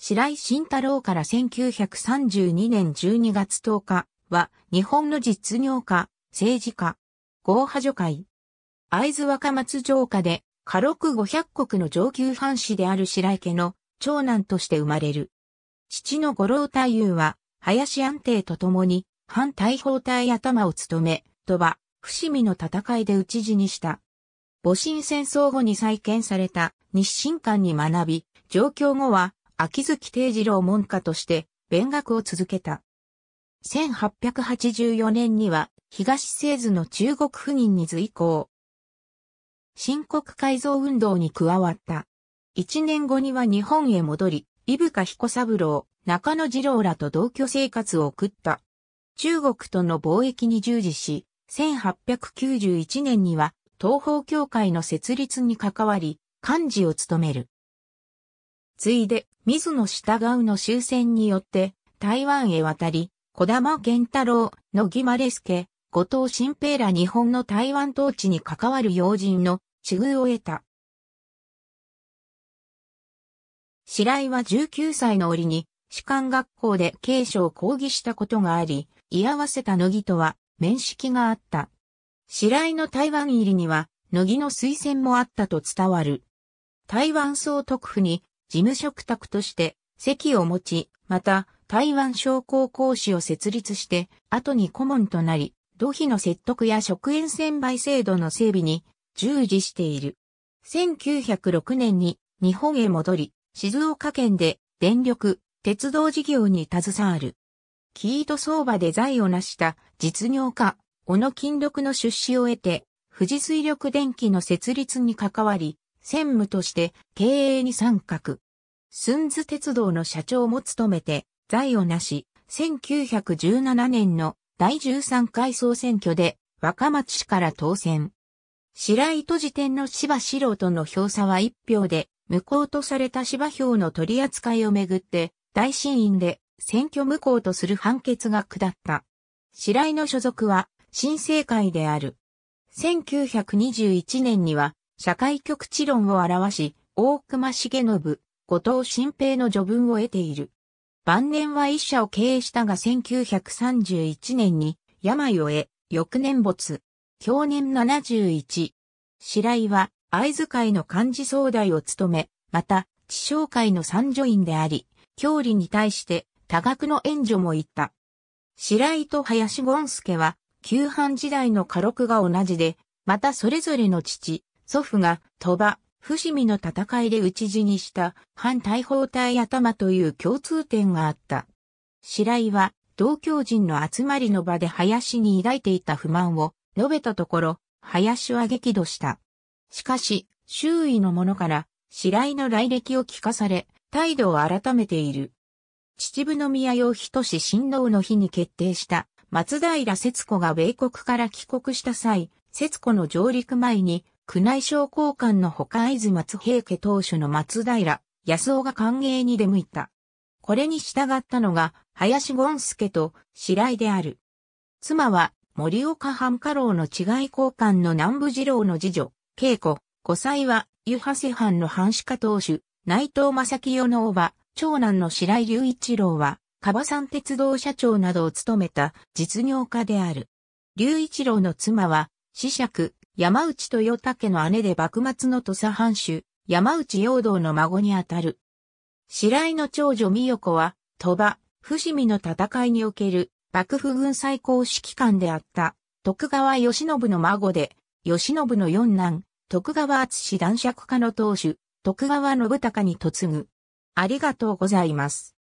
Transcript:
白井慎太郎から1932年12月10日は日本の実業家、政治家、合派助会。会津若松城下で、家禄五百国の上級藩士である白井家の長男として生まれる。父の五郎太夫は、林安定と共に、反大砲隊頭を務め、とは伏見の戦いで討ち死にした。戊辰戦争後に再建された日清館に学び、上京後は秋月定次郎門下として、勉学を続けた。1884年には、東製図の中国赴任に随行。新国改造運動に加わった。一年後には日本へ戻り、伊深彦三郎、中野次郎らと同居生活を送った。中国との貿易に従事し、1891年には東方教会の設立に関わり、幹事を務める。ついで、水野従うの終戦によって、台湾へ渡り、小玉健太郎、野木丸助、後藤新平ら日本の台湾統治に関わる要人の地遇を得た。白井は19歳の折に、士官学校で警署を抗議したことがあり、居合わせた乃木とは面識があった。白井の台湾入りには、乃木の推薦もあったと伝わる。台湾総督府に事務職宅として席を持ち、また台湾商工講師を設立して、後に顧問となり、土肥の説得や食塩専売制度の整備に従事している。1906年に日本へ戻り、静岡県で電力、鉄道事業に携わる。キート相場で財を成した実業家、小野金禄の出資を得て、富士水力電気の設立に関わり、専務として経営に参画。ン津鉄道の社長も務めて、財を成し、1917年の第13回総選挙で若松市から当選。白井都事典の芝四郎との票差は1票で、無効とされた芝票の取り扱いをめぐって、大審院で選挙無効とする判決が下った。白井の所属は、新政会である。1921年には、社会局地論を表し、大隈重信、後藤新平の序文を得ている。晩年は一社を経営したが1931年に病を得、翌年没。去年71。白井は、藍図会の幹事総代を務め、また、地商会の参助員であり、教理に対して多額の援助も行った。白井と林権助は、旧藩時代の家禄が同じで、またそれぞれの父、祖父が鳥羽、伏見の戦いで討ち死にした反大砲隊頭という共通点があった。白井は同郷人の集まりの場で林に抱いていた不満を述べたところ、林は激怒した。しかし、周囲の者から白井の来歴を聞かされ、態度を改めている。秩父宮用人志新郎の日に決定した松平節子が米国から帰国した際、節子の上陸前に宮内省交換のほか会津松平家当主の松平、安尾が歓迎に出向いた。これに従ったのが、林権助と白井である。妻は、森岡藩家老の違い交換の南部次郎の次女、恵子、5妻は、湯長瀬藩の藩主家当主、内藤正清の叔母、長男の白井隆一郎は、川山鉄道社長などを務めた実業家である。隆一郎の妻は、子爵、山内豊家の姉で幕末の土佐藩主、山内陽道の孫にあたる。白井の長女美代子は、鳥羽、伏見の戦いにおける幕府軍最高指揮官であった徳川義信の孫で、義信の四男、徳川厚男爵家の当主、徳川信孝に嫁ぐ。ありがとうございます。